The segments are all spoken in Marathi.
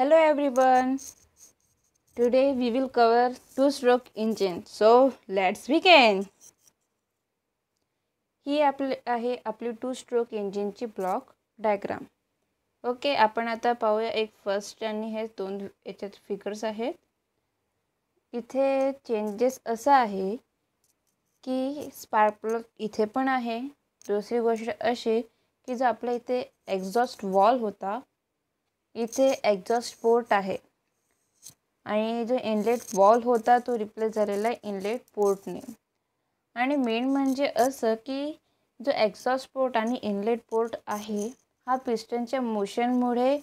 hello today we will cover two stroke engine so let's we can ही आपले आहे आपली टू स्ट्रोक इंजिनची ब्लॉक डायग्राम ओके आपण आता पाहूया एक फर्स्ट आणि हे दोन याच्यात फिगर्स आहेत इथे चेंजेस असं आहे की स्पार्क प्लग इथे पण आहे दुसरी गोष्ट अशी की जो आपल्या इथे एक्झॉस्ट वॉल होता इथे एक्झॉस्ट पोर्ट आहे आणि जो इनलेट वॉल होता तो रिप्लेस झालेला आहे इनलेट पोर्टने आणि मेन म्हणजे असं की जो एक्झॉस्ट पोर्ट आणि इनलेट पोर्ट आहे हा पिस्टनच्या मोशनमुळे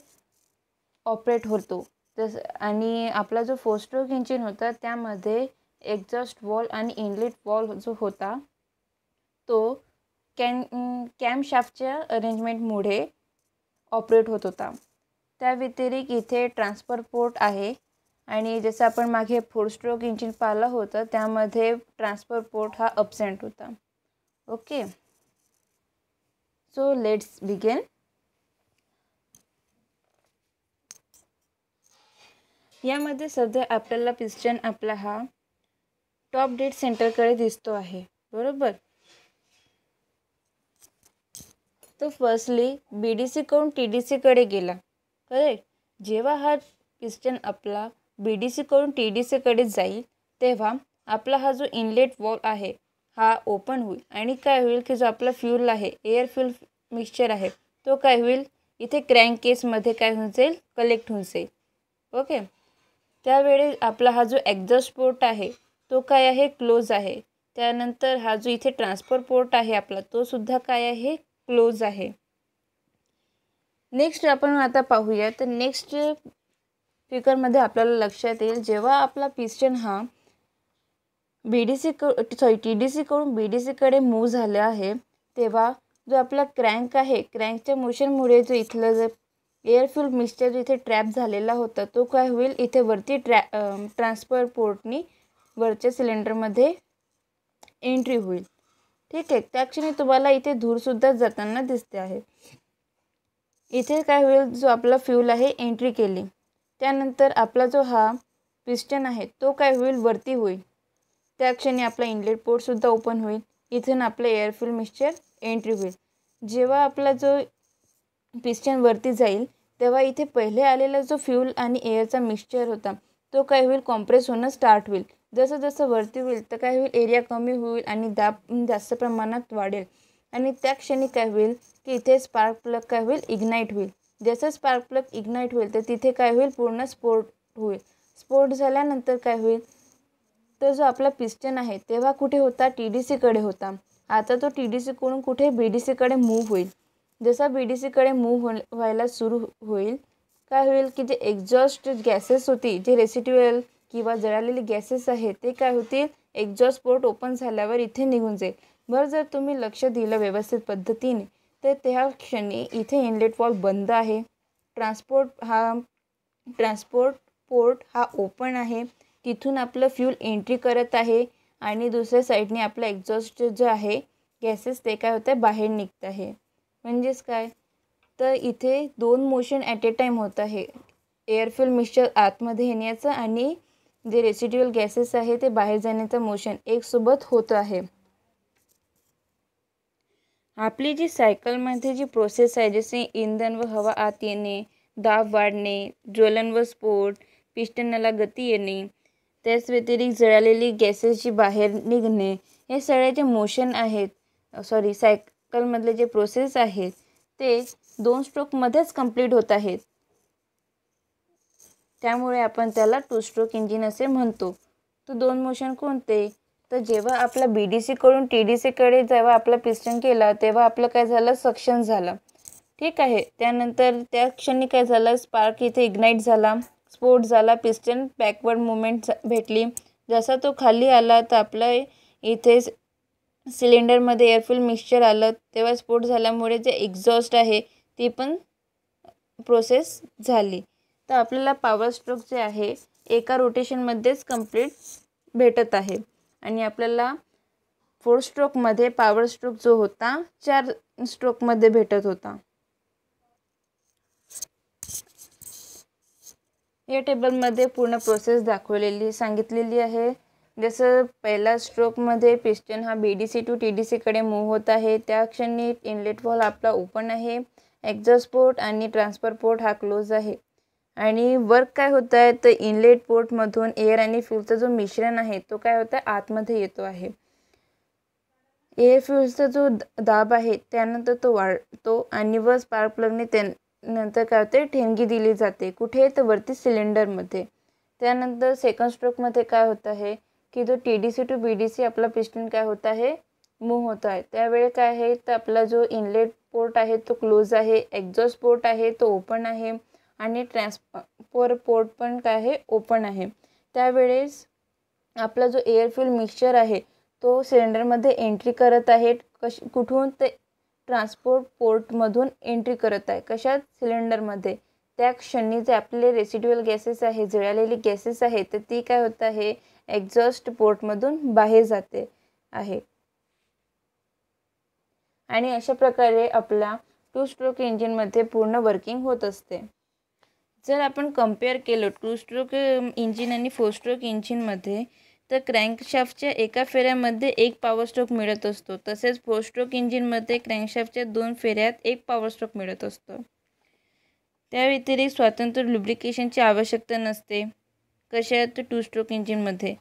ऑपरेट होतो जस आणि आपला जो फोस्ट्रोक इंजिन होता त्यामध्ये एक्झॉस्ट वॉल आणि इनलेट वॉल जो होता तो कॅन कॅमशाफ्टच्या अरेंजमेंटमुळे ऑपरेट होत होता त्या व्यतिरिक्त इथे ट्रान्सफर पोर्ट आहे आणि जसं आपण मागे फोर स्ट्रोक इंजिन पाहिलं होतं त्यामध्ये ट्रान्सफर पोर्ट हा अबसेंट होता ओके सो लेट्स बिगेन यामध्ये सध्या आपल्याला पिस्टन आपला हा टॉप डेट सेंटरकडे दिसतो आहे बरोबर तो फर्स्टली बी डी सीकडून टी डी सीकडे गेला करेक्ट जेव्हा हा पिस्टन आपला बी डी सीकडून टी डी सीकडे जाईल तेव्हा आपला हा जो इनलेट वॉल आहे हा ओपन होईल आणि काय होईल की जो आपला फ्यूल आहे एअर फ्यूल मिक्सचर आहे तो काय होईल इथे क्रँक केसमध्ये काय होऊन जाईल कलेक्ट होऊन जाईल ओके त्यावेळी आपला हा जो ॲक्झॉस्ट पोर्ट आहे तो काय आहे क्लोज आहे त्यानंतर हा जो इथे ट्रान्सफर पोर्ट आहे आपला तो सुद्धा काय आहे क्लोज आहे नेक्स्ट आपण आता पाहूया तर नेक्स्ट फिगरमध्ये आपल्याला लक्षात येईल जेव्हा आपला पिस्टन हा बी डी सी क सॉरी टी डी सीकडून बी डी सीकडे मूव्ह झाले आहे तेव्हा जो आपला क्रँक आहे क्रँकच्या मोशनमुळे जो इथलं जे एअरफ्युल मिक्सचर जो इथे ट्रॅप झालेला होता तो काय होईल इथे वरती ट्रॅ ट्रान्सफर पोर्टनी वरच्या सिलेंडरमध्ये एंट्री होईल ठीक आहे त्या क्षणी तुम्हाला इथे धूरसुद्धा जाताना दिसते आहे इथे काय होईल जो आपला फ्यूल आहे एंट्री केली त्यानंतर आपला जो हा पिस्टन आहे तो काय होईल वरती होईल त्या क्षणी आपला इनलेट पोर्टसुद्धा ओपन होईल इथून आपलं एअरफ्यूल मिक्सचर एंट्री होईल जेव्हा आपला जो पिस्टन वरती जाईल तेव्हा इथे पहिले आलेला जो फ्यूल आणि एअरचा मिक्सचर होता तो काय होईल कॉम्प्रेस होणं स्टार्ट होईल जसं जसं वरती होईल तर काय होईल एरिया कमी होईल आणि दाब जास्त प्रमाणात वाढेल आणि त्या क्षणी काय होईल की इथे स्पार्क प्लग काय होईल इग्नाईट होईल जसं स्पार्क प्लग इग्नाईट होईल तर तिथे काय होईल पूर्ण स्फोट होईल स्फोट झाल्यानंतर काय होईल तर जो आपला पिस्टन आहे तेव्हा कुठे होता टी डी सीकडे होता आता तो टी डी सीकडून कुठे बी डी सीकडे मूव्ह होईल जसा बी डी सीकडे मूव्ह हो व्हायला सुरू होईल काय होईल की जे एक्झॉस्ट गॅसेस होती जे रेसिट्युएल किंवा जळालेली गॅसेस आहे ते काय होतील एक्झॉस्ट पोर्ट ओपन झाल्यावर इथे निघून जाईल बरं जर तुम्ही लक्ष दिलं व्यवस्थित पद्धतीने तर त्या क्षणी इथे इनलेट वॉल बंद आहे ट्रान्सपोर्ट हा ट्रान्सपोर्ट पोर्ट हा ओपन आहे तिथून आपलं फ्यूल एंट्री करत आहे आणि दुसऱ्या साईडने आपलं एक्झॉस्ट जे आहे गॅसेस ते काय होतं बाहेर निघत आहे म्हणजेच काय तर इथे दोन मोशन ॲट ए टाईम होत आहे एअरफिल मिक्सचर आतमध्ये येण्याचं आणि जे रेसिड्युअल गॅसेस आहे ते बाहेर जाण्याचं मोशन एकसोबत होतं आहे आपली जी सायकलमध्ये जी प्रोसेस आहे जसे इंधन व हवा आत येणे दाब वाढणे ज्वलन व स्फोट पिष्टनाला गती येणे त्याच व्यतिरिक्त जळालेली गॅसेसची बाहेर निघणे हे सगळे जे मोशन आहेत सॉरी सायकलमधले जे प्रोसेस आहेत ते दोन स्ट्रोकमध्येच कंप्लीट होत आहेत त्यामुळे आपण त्याला टू स्ट्रोक इंजिन असे म्हणतो तो दोन मोशन कोणते तर जेव्हा आपला बी डी सीकडून टी डी सीकडे जेव्हा आपला पिस्टन केला तेव्हा आपलं काय झालं सक्शन झालं ठीक आहे त्यानंतर त्या क्षणी काय झालं स्पार्क इथे इग्नाईट झाला स्फोट झाला पिस्टन बॅकवर्ड मुवमेंट भेटली जसा तो खाली आला तर आपलं इथे सिलेंडरमध्ये एअरफुल मिक्सचर आलं तेव्हा स्फोट झाल्यामुळे जे एक्झॉस्ट आहे ती पण प्रोसेस झाली तर आपल्याला पॉवर स्ट्रोक जे आहे एका रोटेशनमध्येच कंप्लीट भेटत आहे आणि आपल्याला फोर स्ट्रोकमध्ये पावर स्ट्रोक जो होता चार स्ट्रोकमध्ये भेटत होता या टेबलमध्ये पूर्ण प्रोसेस दाखवलेली सांगितलेली आहे जसं पहिला स्ट्रोकमध्ये पिस्टन हा B D C to T D सीकडे मूव्ह होत आहे त्या क्षणी इनलेट वॉल आपला ओपन आहे एक्झॉस्ट पोर्ट आणि ट्रान्सफर पोर्ट हा क्लोज आहे आणि वर्क काय होत आहे तर इनलेट पोर्टमधून एअर आणि फ्यूलचा जो मिश्रण आहे तो काय होतं आहे आतमध्ये येतो आहे एअर फ्यूल्सचा जो दाब आहे त्यानंतर तो वाढतो आणि व स्पार्क प्लगने त्या नंतर काय होते ठेणगी दिली जाते कुठे तर वरती सिलेंडरमध्ये त्यानंतर सेकंड स्ट्रोकमध्ये काय होतं आहे की जो T D C to B D C आपला पिस्टन काय होत आहे मूव्ह होत आहे त्यावेळी काय आहे तर आपला जो इनलेट पोर्ट आहे तो क्लोज आहे एक्झॉस्ट पोर्ट आहे तो ओपन आहे आणि ट्रान्सपोर पोर्ट पण काय आहे ओपन आहे त्यावेळेस आपला जो एअर मिक्सचर आहे तो सिलेंडरमध्ये एंट्री करत आहे कश कुठून ते ट्रान्सपोर्ट पोर्टमधून एंट्री करत आहे कशात सिलेंडरमध्ये त्या क्षणी जे आपले रेसिड्युअल गॅसेस आहे जळालेली गॅसेस आहे तर ती काय होत आहे एक्झॉस्ट पोर्टमधून बाहेर जाते आहे आणि अशा प्रकारे आपला टू स्ट्रोक इंजिनमध्ये पूर्ण वर्किंग होत असते जर आपण कम्पेअर केलं टू स्ट्रोक इंजिन आणि फोर स्ट्रोक इंजिनमध्ये तर क्रँकशाफ्टच्या एका फेऱ्यामध्ये एक पॉवर स्ट्रोक मिळत असतो तसेच फोर स्ट्रोक इंजिनमध्ये क्रँकशाफ्टच्या दोन फेऱ्यात एक पॉवर स्ट्रोक मिळत असतो त्या व्यतिरिक्त स्वतंत्र लुब्रिकेशनची आवश्यकता नसते कशात टू स्ट्रोक इंजिनमध्ये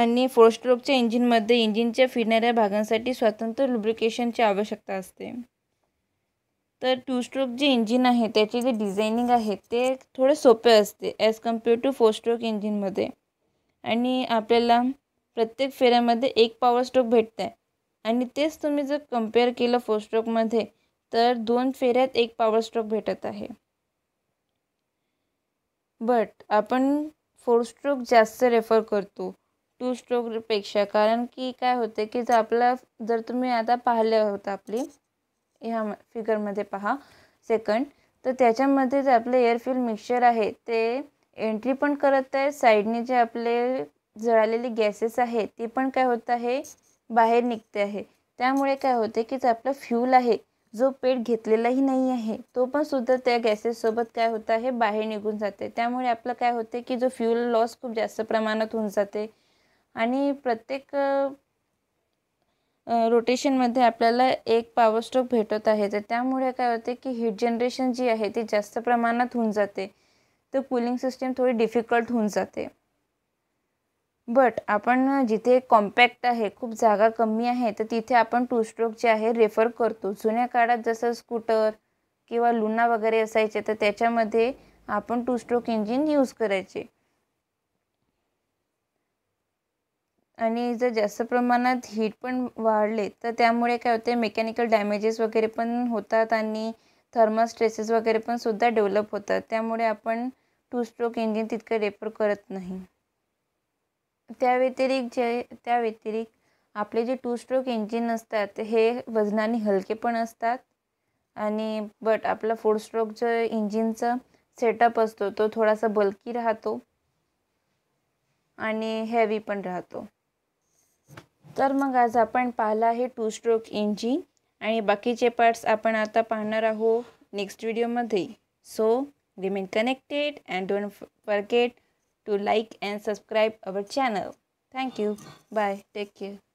आणि फोर स्ट्रोकच्या इंजिनमध्ये इंजिनच्या फिरणाऱ्या भागांसाठी स्वतंत्र लुब्रिकेशनची आवश्यकता असते तर टू स्ट्रोक जे इंजिन आहे त्याचे जे डिझायनिंग आहे ते थोडे सोपे असते as compare to four stroke इंजिनमध्ये आणि आपल्याला प्रत्येक फेऱ्यामध्ये एक पॉवर स्ट्रोक भेटत आहे आणि तेच तुम्ही जर कम्पेअर केलं फोर स्ट्रोकमध्ये तर दोन फेऱ्यात एक पॉवर स्ट्रोक भेटत आहे बट आपण फोर स्ट्रोक जास्त रेफर करतो टू स्ट्रोकपेक्षा कारण की काय होते की जर आपला जर तुम्ही आता पाहिलं होतं आपली ह्या फिगरमध्ये पहा सेकंड तर त्याच्यामध्ये जे आपलं एअरफिल मिक्सचर आहे ते एंट्री पण करत आहे साईडने जे आपले जळालेली गॅसेस आहे ते पण काय होत आहे बाहेर निघते आहे त्यामुळे काय होते की जे आपलं फ्यूल आहे जो पेट घेतलेलाही नाही आहे तो पण सुद्धा त्या गॅसेससोबत काय होतं आहे बाहेर निघून जाते त्यामुळे आपलं काय होते की जो फ्यूल लॉस खूप जास्त प्रमाणात होऊन जाते आणि प्रत्येक रोटेशनमध्ये आपल्याला एक पावर स्ट्रोक भेटत आहे तर त्यामुळे काय होते की हीट जनरेशन जी आहे ती जास्त प्रमाणात होऊन जाते तर कूलिंग सिस्टीम थोडी डिफिकल्ट होऊन जाते बट आपण जिथे कॉम्पॅक्ट आहे खूप जागा कमी आहे तर तिथे आपण टू स्ट्रोक जे आहे रेफर करतो जुन्या काळात जसं स्कूटर किंवा लुना वगैरे असायचे तर त्याच्यामध्ये आपण टू स्ट्रोक इंजिन यूज करायचे आणि जर जास्त प्रमाणात हीट पण वाढले तर त्यामुळे काय होते मेकॅनिकल डॅमेजेस वगैरे पण होतात आणि थर्मल स्ट्रेसेस वगैरे पण सुद्धा डेव्हलप होतात त्यामुळे आपण टू स्ट्रोक इंजिन तितकं रेफर करत नाही त्या व्यतिरिक्त जे त्या व्यतिरिक्त आपले जे टू स्ट्रोक इंजिन असतात हे वजनाने हलके पण असतात आणि बट आपला फोर स्ट्रोकचं इंजिनचं सेटअप असतो तो थोडासा बल्की राहतो आणि हेवी पण राहतो तर मग आज आपण पाहिला आहे टू स्ट्रोक इंजिन आणि बाकीचे पार्ट्स आपण आता पाहणार आहोत नेक्स्ट व्हिडिओमध्ये so remain connected and don't forget to like and subscribe our channel thank you bye take care